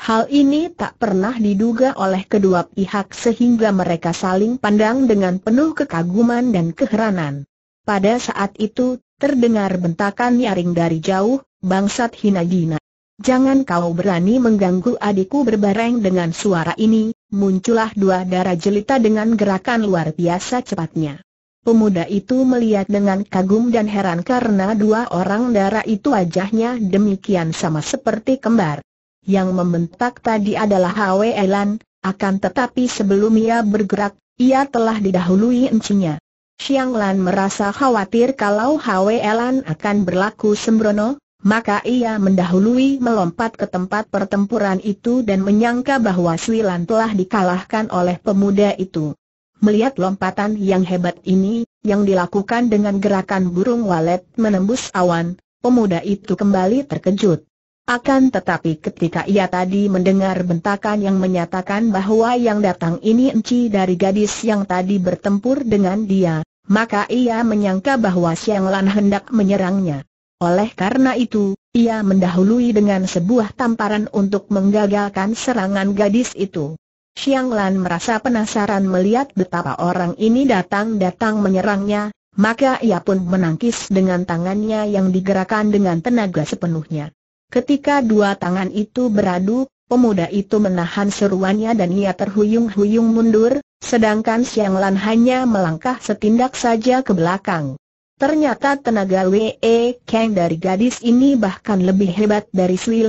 Hal ini tak pernah diduga oleh kedua pihak sehingga mereka saling pandang dengan penuh kekaguman dan keheranan. Pada saat itu, Terdengar bentakan nyaring dari jauh, bangsat hina gina. Jangan kau berani mengganggu adikku berbareng dengan suara ini, muncullah dua darah jelita dengan gerakan luar biasa cepatnya. Pemuda itu melihat dengan kagum dan heran karena dua orang darah itu wajahnya demikian sama seperti kembar. Yang membentak tadi adalah Hwe Elan, akan tetapi sebelum ia bergerak, ia telah didahului encinya. Xiang Lan merasa khawatir kalau Hwe Lan akan berlaku sembrono, maka ia mendahului melompat ke tempat pertempuran itu dan menyangka bahwa Sui Lan telah dikalahkan oleh pemuda itu. Melihat lompatan yang hebat ini, yang dilakukan dengan gerakan burung walet menembus awan, pemuda itu kembali terkejut. Akan tetapi ketika ia tadi mendengar bentakan yang menyatakan bahwa yang datang ini enci dari gadis yang tadi bertempur dengan dia, maka ia menyangka bahwa Siang Lan hendak menyerangnya. Oleh karena itu, ia mendahului dengan sebuah tamparan untuk menggagalkan serangan gadis itu. Siang Lan merasa penasaran melihat betapa orang ini datang-datang menyerangnya, maka ia pun menangkis dengan tangannya yang digerakkan dengan tenaga sepenuhnya. Ketika dua tangan itu beradu, pemuda itu menahan seruannya dan ia terhuyung-huyung mundur, Sedangkan Siang Lan hanya melangkah setindak saja ke belakang. Ternyata tenaga Wee Kang dari gadis ini bahkan lebih hebat dari Sui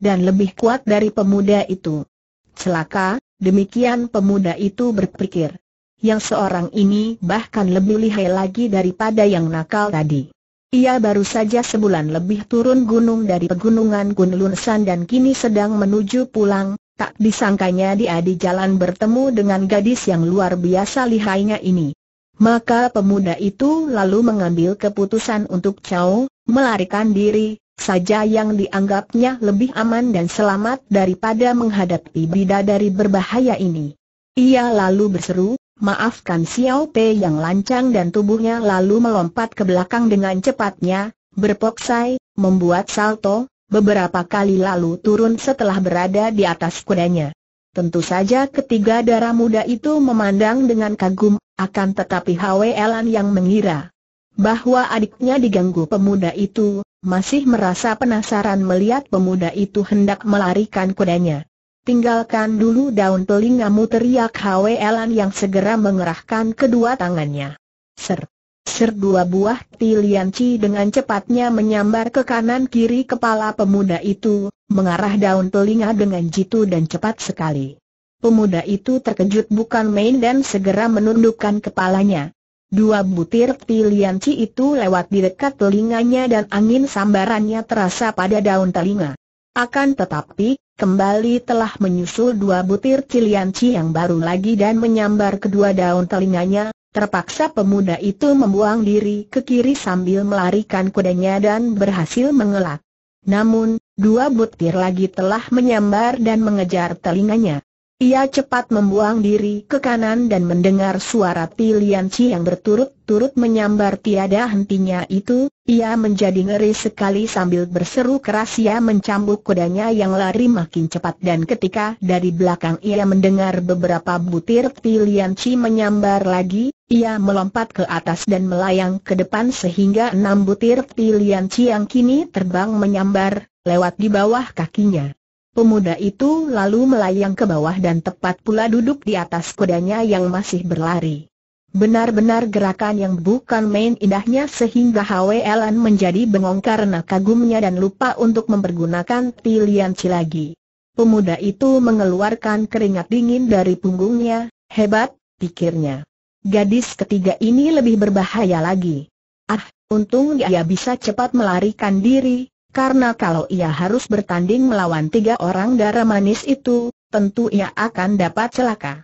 dan lebih kuat dari pemuda itu. Celaka, demikian pemuda itu berpikir. Yang seorang ini bahkan lebih lihai lagi daripada yang nakal tadi. Ia baru saja sebulan lebih turun gunung dari pegunungan Kunlunsan dan kini sedang menuju pulang, Tak disangkanya dia di jalan bertemu dengan gadis yang luar biasa lihainya ini. Maka pemuda itu lalu mengambil keputusan untuk jauh, melarikan diri, saja yang dianggapnya lebih aman dan selamat daripada menghadapi bidadari berbahaya ini. Ia lalu berseru, maafkan Xiao Pei yang lancang dan tubuhnya lalu melompat ke belakang dengan cepatnya, berpoksai, membuat salto, beberapa kali lalu turun setelah berada di atas kudanya. Tentu saja ketiga darah muda itu memandang dengan kagum, akan tetapi Elan yang mengira bahwa adiknya diganggu pemuda itu, masih merasa penasaran melihat pemuda itu hendak melarikan kudanya. Tinggalkan dulu daun telingamu teriak Elan yang segera mengerahkan kedua tangannya. Ser. Ser dua buah tilianci dengan cepatnya menyambar ke kanan kiri kepala pemuda itu, mengarah daun telinga dengan jitu dan cepat sekali. Pemuda itu terkejut bukan main dan segera menundukkan kepalanya. Dua butir tilianci itu lewat di dekat telinganya dan angin sambarannya terasa pada daun telinga. Akan tetapi, kembali telah menyusul dua butir tilianci yang baru lagi dan menyambar kedua daun telinganya, Terpaksa pemuda itu membuang diri ke kiri sambil melarikan kudanya dan berhasil mengelak. Namun, dua butir lagi telah menyambar dan mengejar telinganya. Ia cepat membuang diri ke kanan dan mendengar suara pilihan yang berturut-turut menyambar tiada hentinya itu, ia menjadi ngeri sekali sambil berseru keras ia mencambuk kudanya yang lari makin cepat dan ketika dari belakang ia mendengar beberapa butir pilihan menyambar lagi, ia melompat ke atas dan melayang ke depan sehingga enam butir pilihan yang kini terbang menyambar, lewat di bawah kakinya. Pemuda itu lalu melayang ke bawah dan tepat pula duduk di atas kudanya yang masih berlari. Benar-benar gerakan yang bukan main indahnya sehingga Hwelan menjadi bengong karena kagumnya dan lupa untuk mempergunakan pilihan cilagi. Pemuda itu mengeluarkan keringat dingin dari punggungnya, hebat, pikirnya. Gadis ketiga ini lebih berbahaya lagi. Ah, untung dia bisa cepat melarikan diri, karena kalau ia harus bertanding melawan tiga orang darah manis itu, tentu ia akan dapat celaka.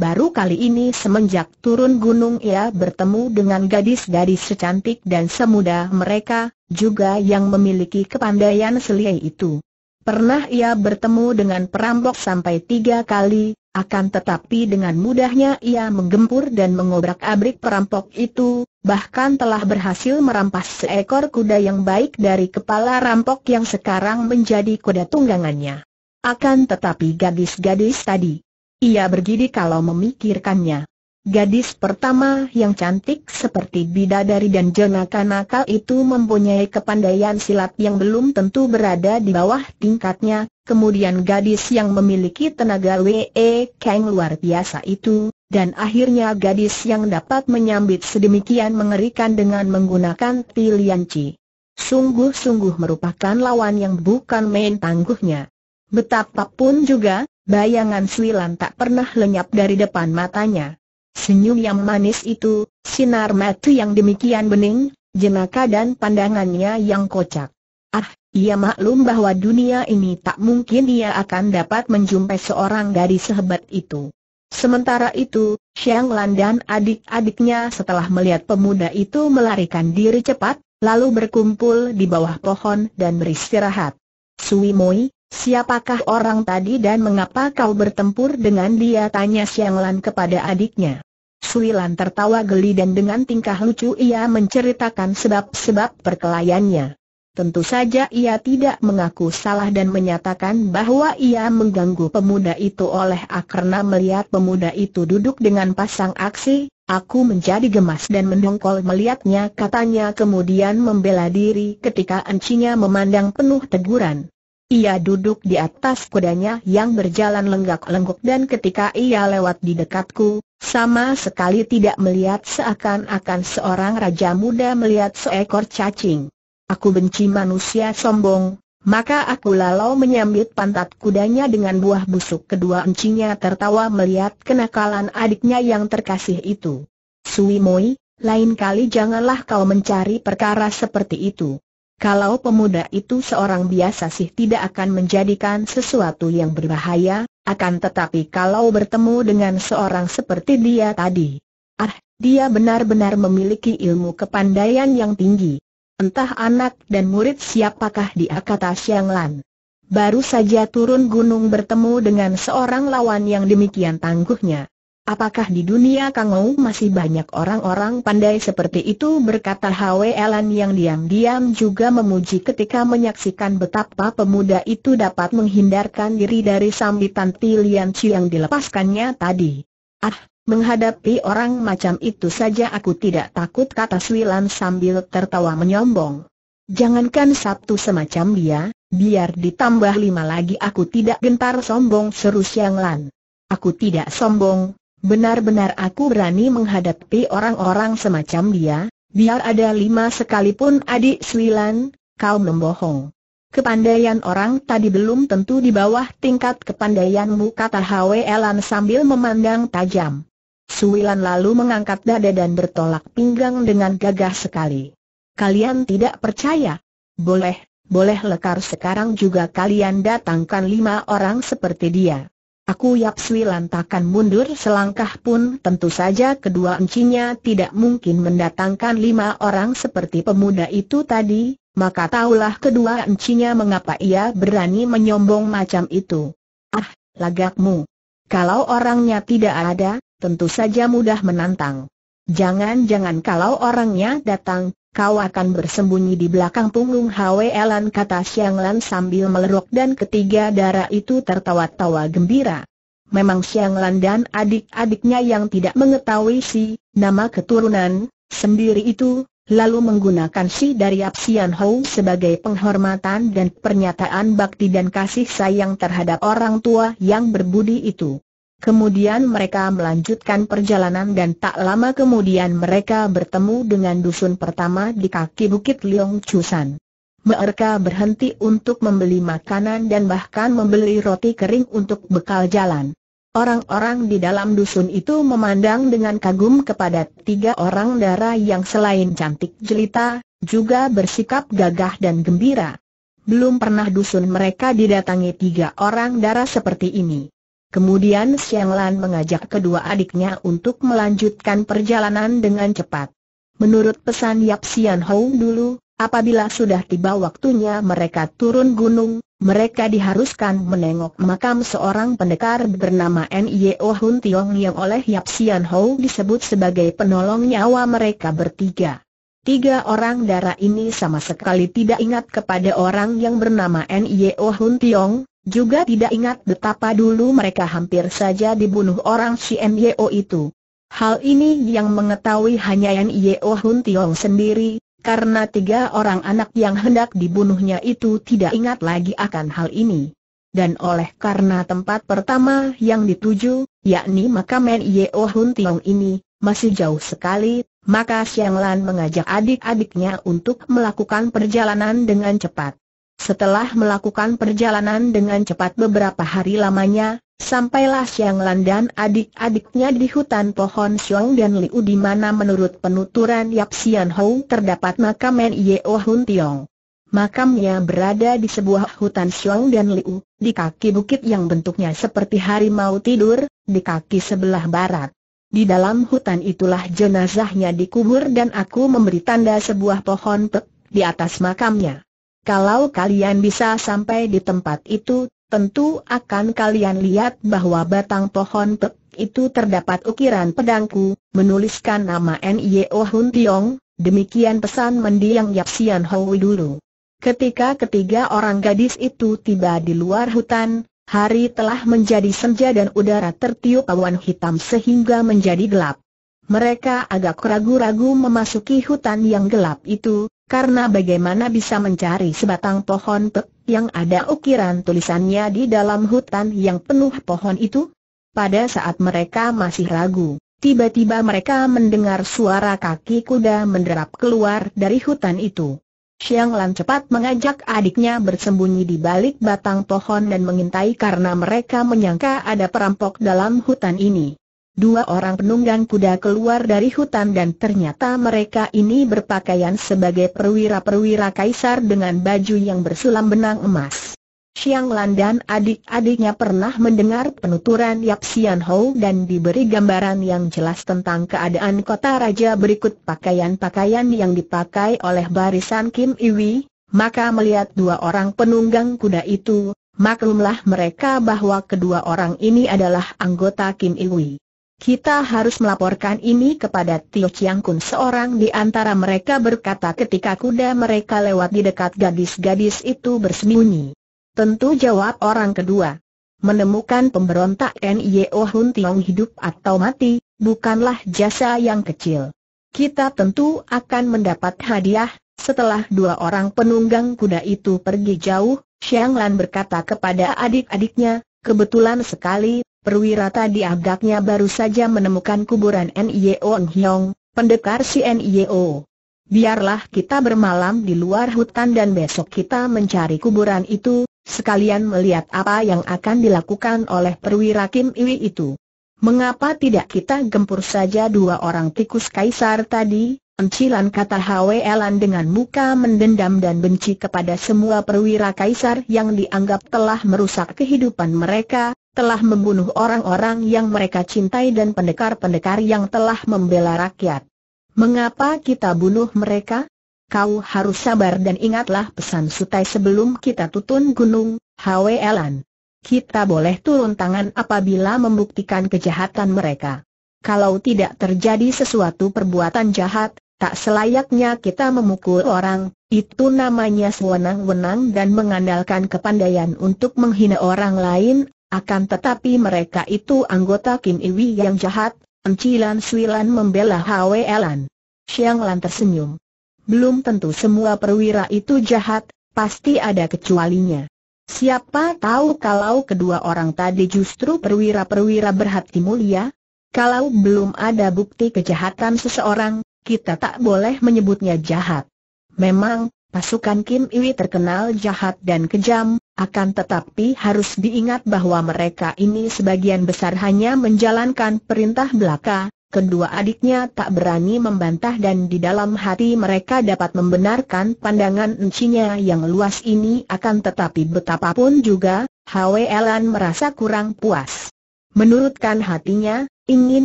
Baru kali ini semenjak turun gunung ia bertemu dengan gadis-gadis secantik dan semuda mereka, juga yang memiliki kepandaian selia itu. Pernah ia bertemu dengan perampok sampai tiga kali, akan tetapi dengan mudahnya ia menggempur dan mengobrak-abrik perampok itu, bahkan telah berhasil merampas seekor kuda yang baik dari kepala rampok yang sekarang menjadi kuda tunggangannya. Akan tetapi gadis-gadis tadi, ia bergidi kalau memikirkannya. Gadis pertama yang cantik seperti bidadari dan jenaka nakal itu mempunyai kepandaian silat yang belum tentu berada di bawah tingkatnya, kemudian gadis yang memiliki tenaga W.E. Kang luar biasa itu, dan akhirnya gadis yang dapat menyambit sedemikian mengerikan dengan menggunakan tilianci. Sungguh-sungguh merupakan lawan yang bukan main tangguhnya. Betapapun juga, bayangan Swilan tak pernah lenyap dari depan matanya. Senyum yang manis itu, sinar mata yang demikian bening, jenaka dan pandangannya yang kocak. Ah, ia maklum bahwa dunia ini tak mungkin ia akan dapat menjumpai seorang dari sehebat itu. Sementara itu, Xiang Lan dan adik-adiknya setelah melihat pemuda itu melarikan diri cepat, lalu berkumpul di bawah pohon dan beristirahat. Sui Moi, siapakah orang tadi dan mengapa kau bertempur dengan dia tanya Xiang Lan kepada adiknya. Sui tertawa geli dan dengan tingkah lucu ia menceritakan sebab-sebab perkelahiannya. Tentu saja ia tidak mengaku salah dan menyatakan bahwa ia mengganggu pemuda itu oleh akarna melihat pemuda itu duduk dengan pasang aksi, aku menjadi gemas dan mendongkol melihatnya katanya kemudian membela diri ketika encinya memandang penuh teguran. Ia duduk di atas kudanya yang berjalan lenggak-lenggok dan ketika ia lewat di dekatku, sama sekali tidak melihat seakan-akan seorang raja muda melihat seekor cacing. Aku benci manusia sombong, maka aku lalu menyambit pantat kudanya dengan buah busuk kedua encinya tertawa melihat kenakalan adiknya yang terkasih itu. Sui Moi, lain kali janganlah kau mencari perkara seperti itu. Kalau pemuda itu seorang biasa sih tidak akan menjadikan sesuatu yang berbahaya, akan tetapi kalau bertemu dengan seorang seperti dia tadi. Ah, dia benar-benar memiliki ilmu kepandaian yang tinggi. Entah anak dan murid siapakah dia kata Siang Lan. Baru saja turun gunung bertemu dengan seorang lawan yang demikian tangguhnya. Apakah di dunia Kangou masih banyak orang-orang pandai seperti itu berkata Hwe Elan yang diam-diam juga memuji ketika menyaksikan betapa pemuda itu dapat menghindarkan diri dari sambitan Tilian Chi yang dilepaskannya tadi. Ah, menghadapi orang macam itu saja aku tidak takut kata Suilan sambil tertawa menyombong. Jangankan satu semacam dia, biar ditambah lima lagi aku tidak gentar sombong seru Siang Lan. Aku tidak sombong, Benar-benar aku berani menghadapi orang-orang semacam dia, biar ada lima sekalipun adik Swilan, kau membohong. Kepandaian orang tadi belum tentu di bawah tingkat kepandaianmu kata Hwe Elan sambil memandang tajam. Suwilan lalu mengangkat dada dan bertolak pinggang dengan gagah sekali. Kalian tidak percaya? Boleh, boleh lekar sekarang juga kalian datangkan lima orang seperti dia. Aku Yap Sui lantakan mundur selangkah pun tentu saja kedua encinya tidak mungkin mendatangkan lima orang seperti pemuda itu tadi, maka tahulah kedua encinya mengapa ia berani menyombong macam itu. Ah, lagakmu. Kalau orangnya tidak ada, tentu saja mudah menantang. Jangan-jangan kalau orangnya datang, kau akan bersembunyi di belakang punggung Hwe Lan kata Xiang Lan sambil melerok dan ketiga darah itu tertawa-tawa gembira. Memang Xiang Lan dan adik-adiknya yang tidak mengetahui si nama keturunan sendiri itu, lalu menggunakan si dari Apsian Hou sebagai penghormatan dan pernyataan bakti dan kasih sayang terhadap orang tua yang berbudi itu. Kemudian mereka melanjutkan perjalanan dan tak lama kemudian mereka bertemu dengan dusun pertama di kaki Bukit Liong Chusan. Mereka berhenti untuk membeli makanan dan bahkan membeli roti kering untuk bekal jalan. Orang-orang di dalam dusun itu memandang dengan kagum kepada tiga orang dara yang selain cantik jelita, juga bersikap gagah dan gembira. Belum pernah dusun mereka didatangi tiga orang dara seperti ini. Kemudian Xiang Lan mengajak kedua adiknya untuk melanjutkan perjalanan dengan cepat. Menurut pesan Yap Sian Hou dulu, apabila sudah tiba waktunya mereka turun gunung, mereka diharuskan menengok makam seorang pendekar bernama N.I.O. Hun Tiong yang oleh Yap Sian Hou disebut sebagai penolong nyawa mereka bertiga. Tiga orang darah ini sama sekali tidak ingat kepada orang yang bernama N.I.O. Hun Tiong, juga tidak ingat betapa dulu mereka hampir saja dibunuh orang si itu. Hal ini yang mengetahui hanya NYO Hun Tiong sendiri, karena tiga orang anak yang hendak dibunuhnya itu tidak ingat lagi akan hal ini. Dan oleh karena tempat pertama yang dituju, yakni makam NYO Hun Tiong ini, masih jauh sekali, maka Siang Lan mengajak adik-adiknya untuk melakukan perjalanan dengan cepat. Setelah melakukan perjalanan dengan cepat beberapa hari lamanya, sampailah Siang Lan dan adik-adiknya di hutan pohon Siong dan Liu di mana menurut penuturan Yap Sian Hou terdapat makam Yeo oh Hun Tiong. Makamnya berada di sebuah hutan Siong dan Liu, di kaki bukit yang bentuknya seperti harimau tidur, di kaki sebelah barat. Di dalam hutan itulah jenazahnya dikubur dan aku memberi tanda sebuah pohon pek di atas makamnya. Kalau kalian bisa sampai di tempat itu, tentu akan kalian lihat bahwa batang pohon pek itu terdapat ukiran pedangku, menuliskan nama N.Y.O. Hun Tiong, demikian pesan mendiang Yap Sian Hou dulu. Ketika ketiga orang gadis itu tiba di luar hutan, hari telah menjadi senja dan udara tertiup awan hitam sehingga menjadi gelap. Mereka agak ragu-ragu memasuki hutan yang gelap itu, karena bagaimana bisa mencari sebatang pohon pek yang ada ukiran tulisannya di dalam hutan yang penuh pohon itu? Pada saat mereka masih ragu, tiba-tiba mereka mendengar suara kaki kuda menderap keluar dari hutan itu. Xiang Lan cepat mengajak adiknya bersembunyi di balik batang pohon dan mengintai karena mereka menyangka ada perampok dalam hutan ini dua orang penunggang kuda keluar dari hutan dan ternyata mereka ini berpakaian sebagai perwira-perwira kaisar dengan baju yang bersulam benang emas. Xiang Lan dan adik-adiknya pernah mendengar penuturan Yap Sian Hou dan diberi gambaran yang jelas tentang keadaan kota raja berikut pakaian-pakaian yang dipakai oleh barisan Kim Iwi, maka melihat dua orang penunggang kuda itu, Maklumlah mereka bahwa kedua orang ini adalah anggota Kim Iwi. Kita harus melaporkan ini kepada Tio Chiang Kun seorang di antara mereka berkata ketika kuda mereka lewat di dekat gadis-gadis itu bersembunyi. Tentu jawab orang kedua. Menemukan pemberontak NIO Hun Tiong hidup atau mati, bukanlah jasa yang kecil. Kita tentu akan mendapat hadiah, setelah dua orang penunggang kuda itu pergi jauh, Xiang Lan berkata kepada adik-adiknya, kebetulan sekali, Perwira tadi agaknya baru saja menemukan kuburan N.I.O. E Hyong, pendekar si N.I.O. E Biarlah kita bermalam di luar hutan dan besok kita mencari kuburan itu, sekalian melihat apa yang akan dilakukan oleh perwira Kim Iwi itu. Mengapa tidak kita gempur saja dua orang tikus kaisar tadi? Encilan kata Elan dengan muka mendendam dan benci kepada semua perwira kaisar yang dianggap telah merusak kehidupan mereka, telah membunuh orang-orang yang mereka cintai dan pendekar-pendekar yang telah membela rakyat. Mengapa kita bunuh mereka? Kau harus sabar dan ingatlah pesan Sutai sebelum kita tutun gunung, Elan. Kita boleh turun tangan apabila membuktikan kejahatan mereka. Kalau tidak terjadi sesuatu perbuatan jahat, tak selayaknya kita memukul orang, itu namanya sewenang-wenang dan mengandalkan kepandaian untuk menghina orang lain, akan tetapi mereka itu anggota Kim Iwi yang jahat, Encilan Swilan membela Hwe Lan. Xiang Lan tersenyum. Belum tentu semua perwira itu jahat, pasti ada kecualinya. Siapa tahu kalau kedua orang tadi justru perwira-perwira berhati mulia? Kalau belum ada bukti kejahatan seseorang, kita tak boleh menyebutnya jahat. Memang, pasukan Kim Iwi terkenal jahat dan kejam, akan tetapi harus diingat bahwa mereka ini sebagian besar hanya menjalankan perintah belaka, kedua adiknya tak berani membantah dan di dalam hati mereka dapat membenarkan pandangan encinya yang luas ini akan tetapi betapapun juga, Hwelan merasa kurang puas. Menurutkan hatinya, ingin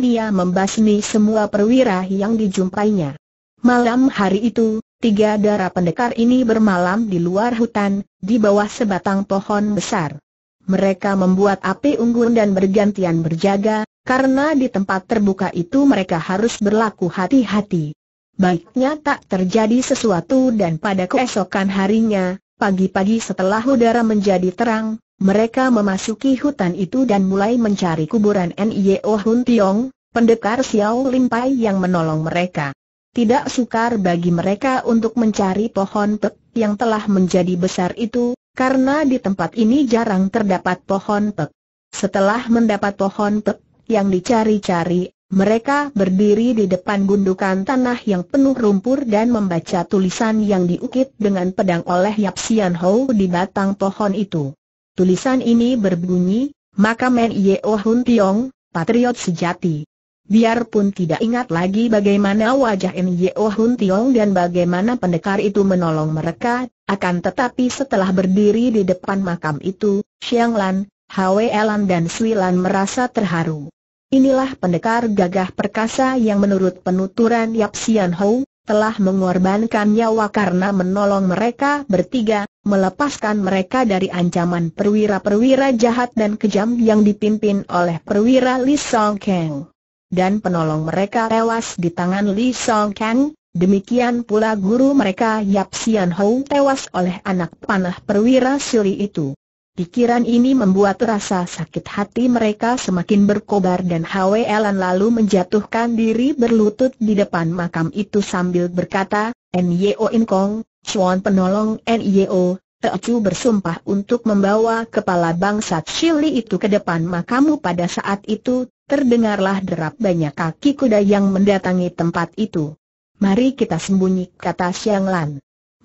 dia membasmi semua perwira yang dijumpainya. Malam hari itu, Tiga darah pendekar ini bermalam di luar hutan, di bawah sebatang pohon besar. Mereka membuat api unggun dan bergantian berjaga, karena di tempat terbuka itu mereka harus berlaku hati-hati. Baiknya tak terjadi sesuatu dan pada keesokan harinya, pagi-pagi setelah udara menjadi terang, mereka memasuki hutan itu dan mulai mencari kuburan Nio Hun Tiong, pendekar Xiao Limpai yang menolong mereka tidak sukar bagi mereka untuk mencari pohon pek yang telah menjadi besar itu, karena di tempat ini jarang terdapat pohon pek. Setelah mendapat pohon pek yang dicari-cari, mereka berdiri di depan gundukan tanah yang penuh rumpur dan membaca tulisan yang diukit dengan pedang oleh Yap Sian Ho di batang pohon itu. Tulisan ini berbunyi, Makamen Ye Yeo oh Hun Tiong, patriot sejati. Biarpun tidak ingat lagi bagaimana wajah N.Y.O. Hun Tiong dan bagaimana pendekar itu menolong mereka, akan tetapi setelah berdiri di depan makam itu, Xiang Lan, Hwe Lan dan Sui Lan merasa terharu. Inilah pendekar gagah perkasa yang menurut penuturan Yap Sian Ho, telah mengorbankan nyawa karena menolong mereka bertiga, melepaskan mereka dari ancaman perwira-perwira jahat dan kejam yang dipimpin oleh perwira Li Song Kang dan penolong mereka tewas di tangan Li Song Kang, demikian pula guru mereka Yap Sian Hou tewas oleh anak panah perwira suri itu. Pikiran ini membuat rasa sakit hati mereka semakin berkobar dan Elan lalu menjatuhkan diri berlutut di depan makam itu sambil berkata, Nyo In Kong, Chuan penolong Nyo, Teocu bersumpah untuk membawa kepala bangsa Shili itu ke depan makammu pada saat itu terdengarlah derap banyak kaki kuda yang mendatangi tempat itu. Mari kita sembunyi, kata Xiang Lan.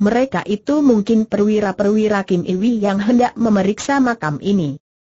Mereka itu mungkin perwira-perwira Kim Iwi yang hendak memeriksa makam ini.